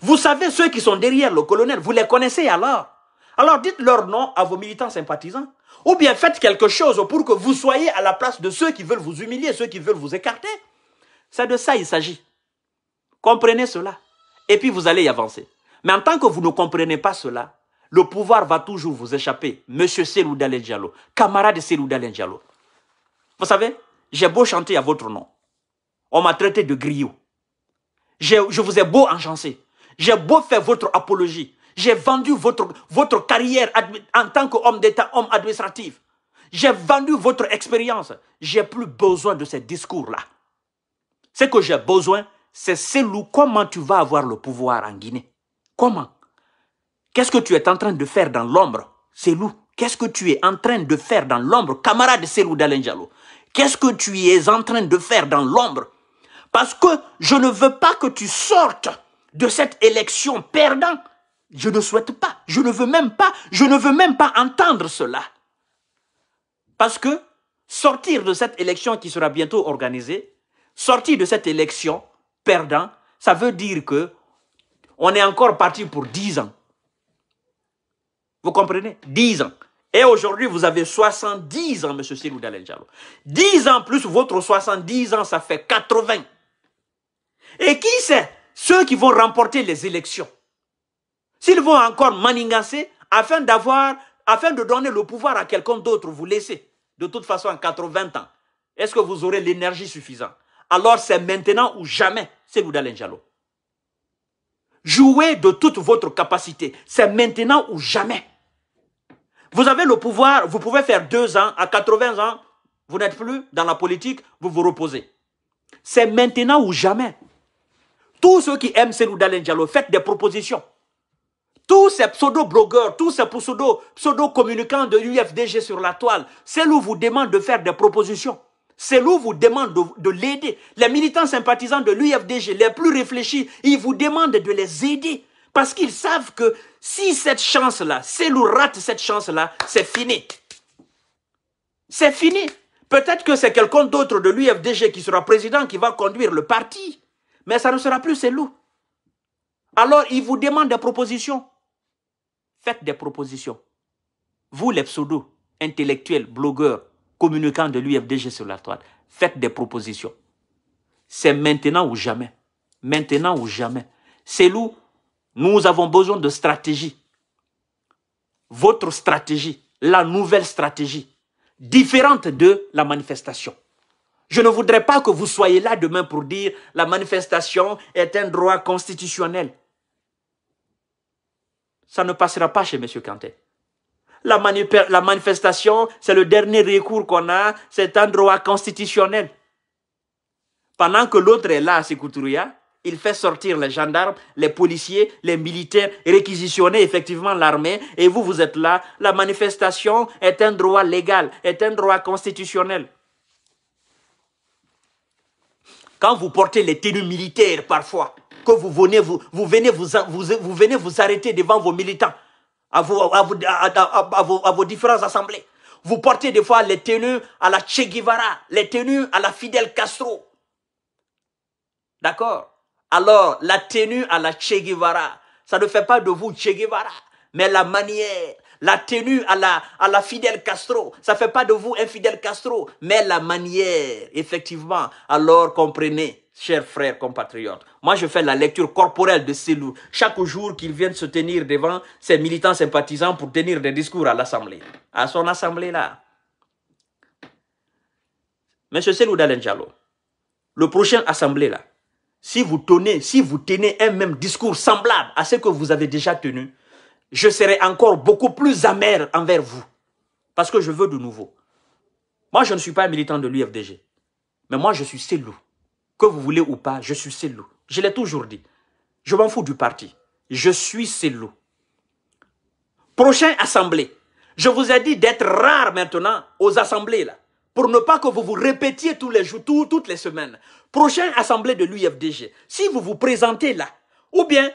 Vous savez ceux qui sont derrière le colonel, vous les connaissez alors. Alors dites leur nom à vos militants sympathisants. Ou bien faites quelque chose pour que vous soyez à la place de ceux qui veulent vous humilier, ceux qui veulent vous écarter. C'est de ça il s'agit. Comprenez cela. Et puis vous allez y avancer. Mais en tant que vous ne comprenez pas cela, le pouvoir va toujours vous échapper. Monsieur Selou camarade Selou Dalen Vous savez, j'ai beau chanter à votre nom. On m'a traité de griot. Je vous ai beau enchancer. J'ai beau faire votre apologie. J'ai vendu votre, votre carrière en tant qu'homme d'État, homme administratif. J'ai vendu votre expérience. J'ai plus besoin de ces discours-là. Ce que j'ai besoin, c'est Selou, comment tu vas avoir le pouvoir en Guinée Comment Qu'est-ce que tu es en train de faire dans l'ombre, Selou Qu'est-ce que tu es en train de faire dans l'ombre, camarade Selou Dalenjalo Qu'est-ce que tu es en train de faire dans l'ombre Parce que je ne veux pas que tu sortes de cette élection perdant. Je ne souhaite pas. Je ne veux même pas. Je ne veux même pas entendre cela. Parce que sortir de cette élection qui sera bientôt organisée, sortir de cette élection perdant, ça veut dire que on est encore parti pour 10 ans. Vous comprenez 10 ans. Et aujourd'hui, vous avez 70 ans, M. Sirou Dalen 10 ans plus votre 70 ans, ça fait 80. Et qui c'est Ceux qui vont remporter les élections. S'ils vont encore manigasser afin d'avoir, afin de donner le pouvoir à quelqu'un d'autre, vous laissez. De toute façon, en 80 ans, est-ce que vous aurez l'énergie suffisante Alors c'est maintenant ou jamais, Sirou Dalen Jouez de toute votre capacité. C'est maintenant ou jamais. Vous avez le pouvoir, vous pouvez faire deux ans, à 80 ans, vous n'êtes plus dans la politique, vous vous reposez. C'est maintenant ou jamais. Tous ceux qui aiment Senou Diallo, faites des propositions. Tous ces pseudo-blogueurs, tous ces pseudo-communicants de l'UFDG sur la toile, c'est Selou vous demande de faire des propositions. C'est Selou vous demande de l'aider. Les militants sympathisants de l'UFDG, les plus réfléchis, ils vous demandent de les aider. Parce qu'ils savent que si cette chance-là, c'est rate cette chance-là, c'est fini. C'est fini. Peut-être que c'est quelqu'un d'autre de l'UFDG qui sera président, qui va conduire le parti. Mais ça ne sera plus loups. Alors, il vous demande des propositions. Faites des propositions. Vous, les pseudo, intellectuels, blogueurs, communicants de l'UFDG sur la toile, faites des propositions. C'est maintenant ou jamais. Maintenant ou jamais. Selou nous avons besoin de stratégie. Votre stratégie, la nouvelle stratégie, différente de la manifestation. Je ne voudrais pas que vous soyez là demain pour dire la manifestation est un droit constitutionnel. Ça ne passera pas chez M. Kanté. La, la manifestation, c'est le dernier recours qu'on a, c'est un droit constitutionnel. Pendant que l'autre est là à il fait sortir les gendarmes, les policiers, les militaires, réquisitionner effectivement l'armée. Et vous, vous êtes là. La manifestation est un droit légal, est un droit constitutionnel. Quand vous portez les tenues militaires parfois, que vous venez vous, venez vous, vous, venez vous arrêter devant vos militants, à vos, à, vos, à vos différentes assemblées. Vous portez des fois les tenues à la Che Guevara, les tenues à la Fidel Castro. D'accord alors, la tenue à la Che Guevara, ça ne fait pas de vous Che Guevara, mais la manière, la tenue à la, à la Fidel Castro, ça ne fait pas de vous un Fidel Castro, mais la manière, effectivement. Alors, comprenez, chers frères compatriotes, moi je fais la lecture corporelle de ces chaque jour qu'ils viennent se tenir devant ces militants sympathisants pour tenir des discours à l'Assemblée, à son Assemblée là. Monsieur Selou Dalenjalo, le prochain Assemblée là, si vous tenez, si vous tenez un même discours semblable à ce que vous avez déjà tenu, je serai encore beaucoup plus amer envers vous. Parce que je veux de nouveau. Moi, je ne suis pas militant de l'UFDG. Mais moi, je suis loups. Que vous voulez ou pas, je suis loups. Je l'ai toujours dit. Je m'en fous du parti. Je suis loups. Prochaine assemblée. Je vous ai dit d'être rare maintenant aux assemblées. là pour ne pas que vous vous répétiez tous les jours, toutes les semaines. Prochaine assemblée de l'UFDG, si vous vous présentez là, ou bien,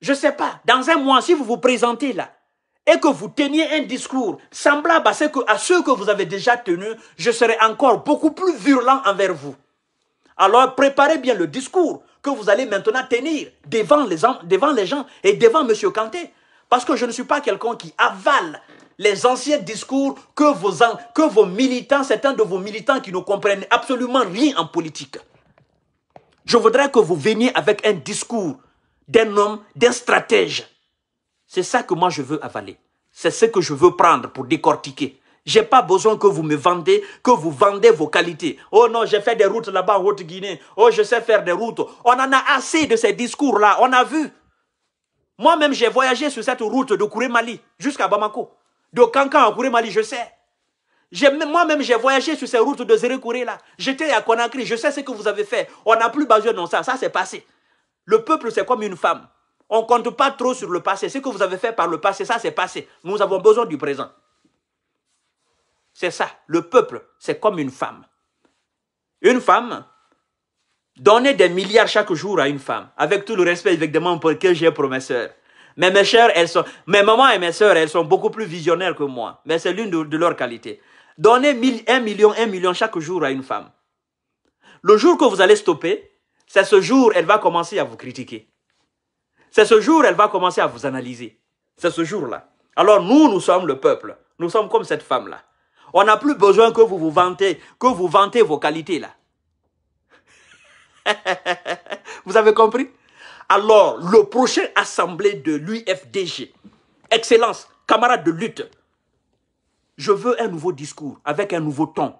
je ne sais pas, dans un mois, si vous vous présentez là, et que vous teniez un discours semblable à, ce que, ceux que vous avez déjà tenus, je serai encore beaucoup plus virulent envers vous. Alors préparez bien le discours que vous allez maintenant tenir devant les, devant les gens et devant M. Kanté. Parce que je ne suis pas quelqu'un qui avale les anciens discours que vos, que vos militants, certains de vos militants qui ne comprennent absolument rien en politique. Je voudrais que vous veniez avec un discours d'un homme, d'un stratège. C'est ça que moi je veux avaler. C'est ce que je veux prendre pour décortiquer. Je n'ai pas besoin que vous me vendez, que vous vendez vos qualités. Oh non, j'ai fait des routes là-bas en Haute-Guinée. Oh, je sais faire des routes. On en a assez de ces discours-là. On a vu. Moi-même, j'ai voyagé sur cette route de Kouré-Mali jusqu'à Bamako. De Kankan à Kouré-Mali, je sais. Moi-même, j'ai voyagé sur ces routes de Zérekouré là. J'étais à Conakry, je sais ce que vous avez fait. On n'a plus besoin de ça, ça c'est passé. Le peuple, c'est comme une femme. On ne compte pas trop sur le passé. Ce que vous avez fait par le passé, ça c'est passé. Nous avons besoin du présent. C'est ça. Le peuple, c'est comme une femme. Une femme, Donner des milliards chaque jour à une femme, avec tout le respect évidemment pour que j'ai pour Mais mes chères, elles sont, mes mamans et mes sœurs, elles sont beaucoup plus visionnaires que moi. Mais c'est l'une de, leurs qualités. Donner un million, un million chaque jour à une femme. Le jour que vous allez stopper, c'est ce jour elle va commencer à vous critiquer. C'est ce jour elle va commencer à vous analyser. C'est ce jour-là. Alors nous, nous sommes le peuple. Nous sommes comme cette femme-là. On n'a plus besoin que vous vous vantez, que vous vantez vos qualités là. Vous avez compris Alors, le prochain assemblée de l'UFDG, Excellence, camarades de lutte, je veux un nouveau discours avec un nouveau ton.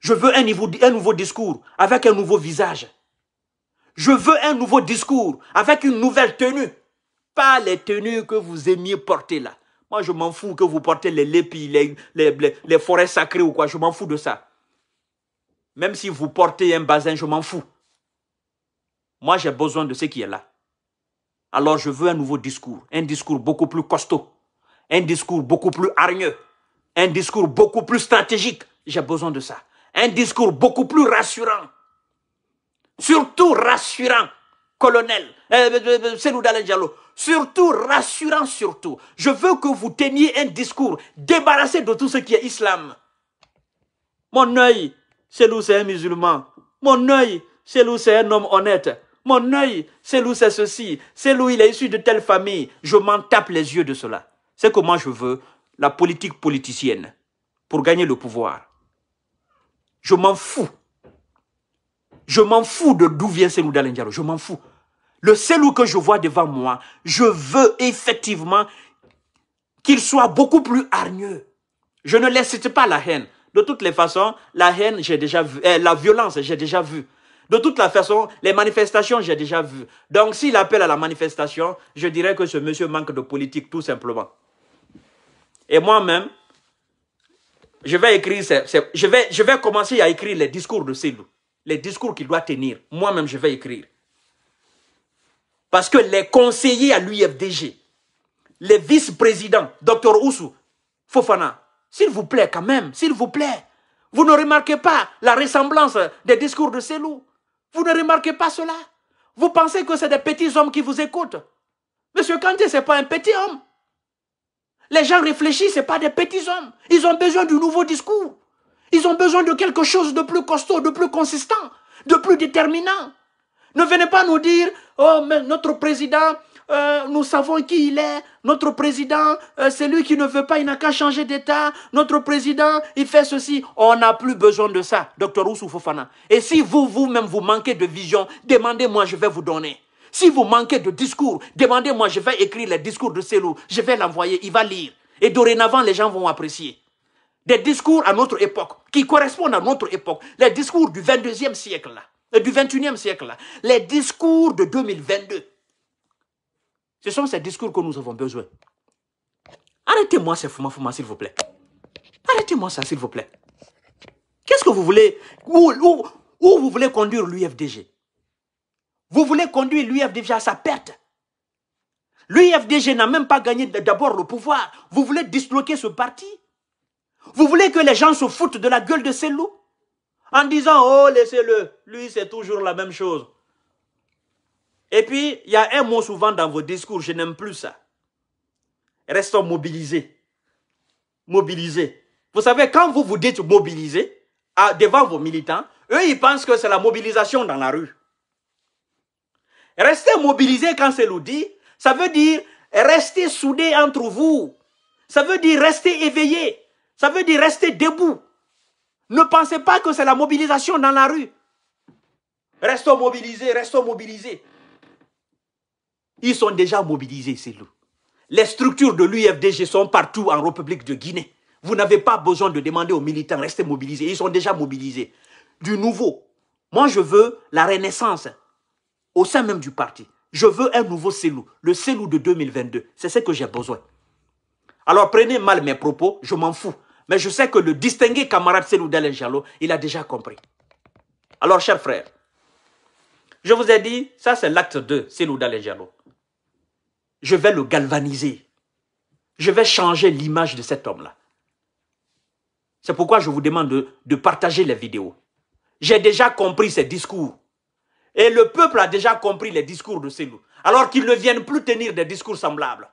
Je veux un, nouveau discours avec un nouveau visage. Je veux un nouveau discours avec une nouvelle tenue. Pas les tenues que vous aimiez porter là. Moi, je m'en fous que vous portez les lépis, les forêts sacrées ou quoi. Je m'en fous de ça. Même si vous portez un bazin, je m'en fous. Moi, j'ai besoin de ce qui est là. Alors, je veux un nouveau discours, un discours beaucoup plus costaud, un discours beaucoup plus hargneux, un discours beaucoup plus stratégique. J'ai besoin de ça. Un discours beaucoup plus rassurant. Surtout rassurant, colonel, euh, euh, euh, Surtout rassurant, surtout. Je veux que vous teniez un discours débarrassé de tout ce qui est islam. Mon œil chez c'est un musulman. Mon œil, c'est c'est un homme honnête. Mon œil, c'est c'est ceci. C'est lui, il est issu de telle famille. Je m'en tape les yeux de cela. C'est comment je veux la politique politicienne pour gagner le pouvoir. Je m'en fous. Je m'en fous de d'où vient Selou Dalendiaro. Je m'en fous. Le Selou que je vois devant moi, je veux effectivement qu'il soit beaucoup plus hargneux. Je ne laisse pas la haine. De toutes les façons, la haine, j'ai déjà vu. Eh, la violence, j'ai déjà vu. De toute les façon, les manifestations, j'ai déjà vu. Donc, s'il appelle à la manifestation, je dirais que ce monsieur manque de politique, tout simplement. Et moi-même, je vais écrire, je, vais, je vais commencer à écrire les discours de Silou. Les discours qu'il doit tenir. Moi-même, je vais écrire. Parce que les conseillers à l'UFDG, les vice-présidents, Dr Oussou, Fofana, s'il vous plaît quand même, s'il vous plaît. Vous ne remarquez pas la ressemblance des discours de ces loups. Vous ne remarquez pas cela. Vous pensez que c'est des petits hommes qui vous écoutent. Monsieur Kanté, ce n'est pas un petit homme. Les gens réfléchissent, ce n'est pas des petits hommes. Ils ont besoin du nouveau discours. Ils ont besoin de quelque chose de plus costaud, de plus consistant, de plus déterminant. Ne venez pas nous dire, oh, mais notre président, euh, nous savons qui il est. Notre président, euh, c'est lui qui ne veut pas, il n'a qu'à changer d'État. Notre président, il fait ceci. On n'a plus besoin de ça, docteur Roussou Fofana. Et si vous, vous-même, vous manquez de vision, demandez-moi, je vais vous donner. Si vous manquez de discours, demandez-moi, je vais écrire les discours de Selou. Je vais l'envoyer, il va lire. Et dorénavant, les gens vont apprécier. Des discours à notre époque, qui correspondent à notre époque. Les discours du 22e siècle, euh, du 21e siècle, Les discours de 2022 ce sont ces discours que nous avons besoin. Arrêtez-moi ces s'il vous plaît. Arrêtez-moi ça, s'il vous plaît. Qu'est-ce que vous voulez où, où vous voulez conduire l'UFDG Vous voulez conduire l'UFDG à sa perte L'UFDG n'a même pas gagné d'abord le pouvoir. Vous voulez disloquer ce parti Vous voulez que les gens se foutent de la gueule de ces loups En disant, oh, laissez-le, lui c'est toujours la même chose. Et puis, il y a un mot souvent dans vos discours, je n'aime plus ça. Restons mobilisés. Mobilisés. Vous savez, quand vous vous dites mobilisés, devant vos militants, eux, ils pensent que c'est la mobilisation dans la rue. Restez mobilisés, quand c'est le dit, ça veut dire rester soudés entre vous. Ça veut dire rester éveillés. Ça veut dire rester debout. Ne pensez pas que c'est la mobilisation dans la rue. Restons mobilisés, restons mobilisés. Ils sont déjà mobilisés, ces loups. Les structures de l'UFDG sont partout en République de Guinée. Vous n'avez pas besoin de demander aux militants, de rester mobilisés. Ils sont déjà mobilisés. Du nouveau. Moi, je veux la renaissance au sein même du parti. Je veux un nouveau CELU, le CELU de 2022. C'est ce que j'ai besoin. Alors prenez mal mes propos, je m'en fous. Mais je sais que le distingué camarade CELU d'Alain il a déjà compris. Alors, cher frère, je vous ai dit, ça c'est l'acte 2, CELU d'Alain je vais le galvaniser. Je vais changer l'image de cet homme-là. C'est pourquoi je vous demande de, partager les vidéos. J'ai déjà compris ses discours. Et le peuple a déjà compris les discours de ces loups. Alors qu'ils ne viennent plus tenir des discours semblables.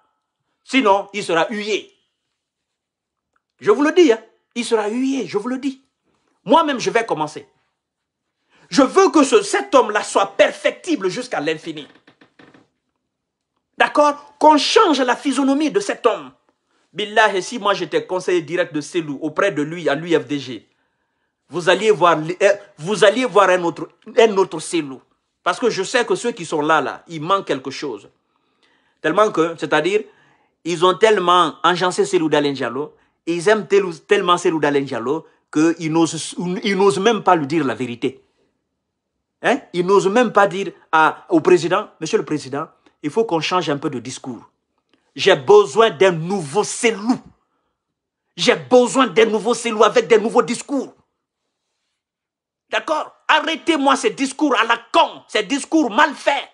Sinon, il sera huillé. Je vous le dis, hein. il sera hué, je vous le dis. Moi-même, je vais commencer. Je veux que ce, cet homme-là soit perfectible jusqu'à l'infini. D'accord Qu'on change la physionomie de cet homme. Billah, et si moi j'étais conseiller direct de Selou auprès de lui à l'UFDG, vous alliez voir, euh, vous alliez voir un autre, un autre Selou. Parce que je sais que ceux qui sont là, là, il manque quelque chose. Tellement que, c'est-à-dire, ils ont tellement enjancé Selou Dalen Diallo, ils aiment tellement Selou Dalen Diallo, qu'ils n'osent même pas lui dire la vérité. Hein? Ils n'osent même pas dire au président, Monsieur le Président, il faut qu'on change un peu de discours. J'ai besoin d'un nouveau cellou. J'ai besoin d'un nouveau cellou avec des nouveaux discours. D'accord Arrêtez-moi ces discours à la con, ces discours mal faits.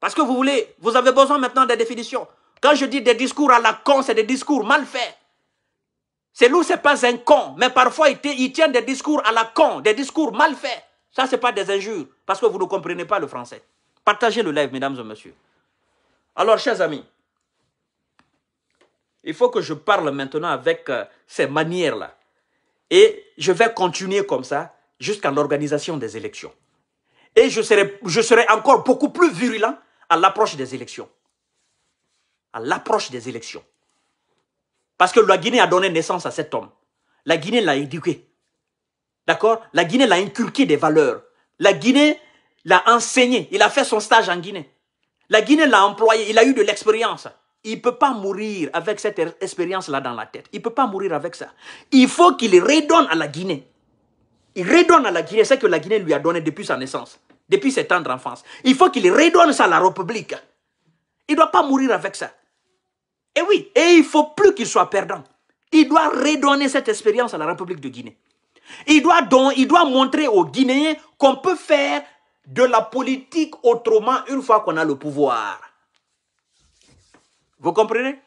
Parce que vous voulez, vous avez besoin maintenant des définitions. Quand je dis des discours à la con, c'est des discours mal faits. C'est ce c'est pas un con, mais parfois ils tiennent des discours à la con, des discours mal faits. Ça, c'est pas des injures, parce que vous ne comprenez pas le français. Partagez le live, mesdames et messieurs. Alors, chers amis, il faut que je parle maintenant avec euh, ces manières-là. Et je vais continuer comme ça jusqu'à l'organisation des élections. Et je serai, je serai encore beaucoup plus virulent à l'approche des élections. À l'approche des élections. Parce que la Guinée a donné naissance à cet homme. La Guinée l'a éduqué. D'accord La Guinée l'a inculqué des valeurs. La Guinée il a enseigné, il a fait son stage en Guinée. La Guinée l'a employé, il a eu de l'expérience. Il ne peut pas mourir avec cette expérience-là dans la tête. Il ne peut pas mourir avec ça. Il faut qu'il redonne à la Guinée. Il redonne à la Guinée ce que la Guinée lui a donné depuis sa naissance, depuis ses tendres enfances. Il faut qu'il redonne ça à la République. Il ne doit pas mourir avec ça. Et eh oui, et il ne faut plus qu'il soit perdant. Il doit redonner cette expérience à la République de Guinée. Il doit, il doit montrer aux Guinéens qu'on peut faire de la politique autrement une fois qu'on a le pouvoir. Vous comprenez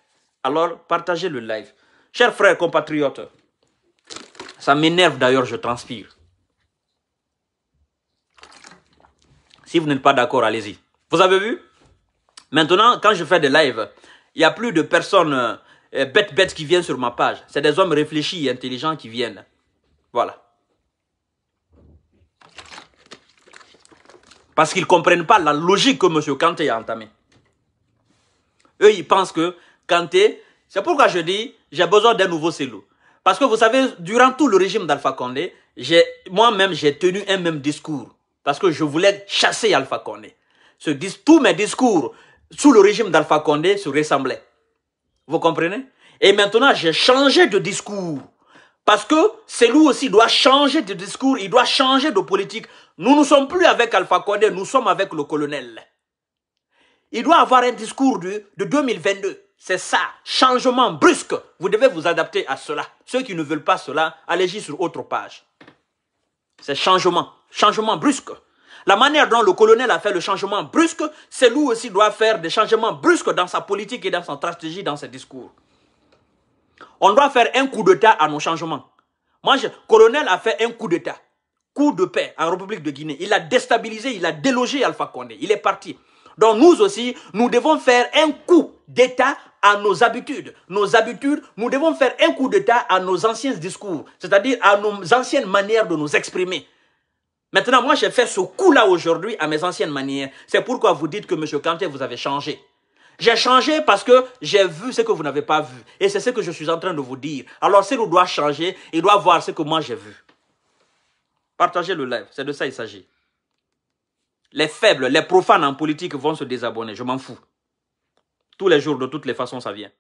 Alors, partagez le live. Chers frères compatriotes, ça m'énerve d'ailleurs, je transpire. Si vous n'êtes pas d'accord, allez-y. Vous avez vu Maintenant, quand je fais des lives, il n'y a plus de personnes euh, bêtes-bêtes qui viennent sur ma page. C'est des hommes réfléchis et intelligents qui viennent. Voilà. Parce qu'ils ne comprennent pas la logique que M. Kanté a entamée. Eux, ils pensent que Kanté, c'est pourquoi je dis, j'ai besoin d'un nouveau cello. Parce que vous savez, durant tout le régime d'Alpha Condé, moi-même, j'ai tenu un même discours. Parce que je voulais chasser Alpha Condé. tous mes discours sous le régime d'Alpha Condé se ressemblaient. Vous comprenez Et maintenant, j'ai changé de discours. Parce que c'est lui aussi doit changer de discours, il doit changer de politique. Nous ne sommes plus avec Alpha Condé, nous sommes avec le colonel. Il doit avoir un discours de, de 2022. C'est ça, changement brusque. Vous devez vous adapter à cela. Ceux qui ne veulent pas cela, allez-y sur autre page. C'est changement, changement brusque. La manière dont le colonel a fait le changement brusque, c'est lui aussi doit faire des changements brusques dans sa politique et dans sa stratégie, dans ses discours. On doit faire un coup d'État à nos changements. Moi, je, Colonel a fait un coup d'État, coup de paix en République de Guinée. Il a déstabilisé, il a délogé Alpha Condé. Il est parti. Donc nous aussi, nous devons faire un coup d'État à nos habitudes. Nos habitudes, nous devons faire un coup d'État à nos anciens discours, c'est-à-dire à nos anciennes manières de nous exprimer. Maintenant, moi, j'ai fait ce coup-là aujourd'hui à mes anciennes manières. C'est pourquoi vous dites que, M. Kanté, vous avez changé. J'ai changé parce que j'ai vu ce que vous n'avez pas vu. Et c'est ce que je suis en train de vous dire. Alors, si doit changer, il doit voir ce que moi j'ai vu. Partagez le live, c'est de ça il s'agit. Les faibles, les profanes en politique vont se désabonner, je m'en fous. Tous les jours, de toutes les façons, ça vient.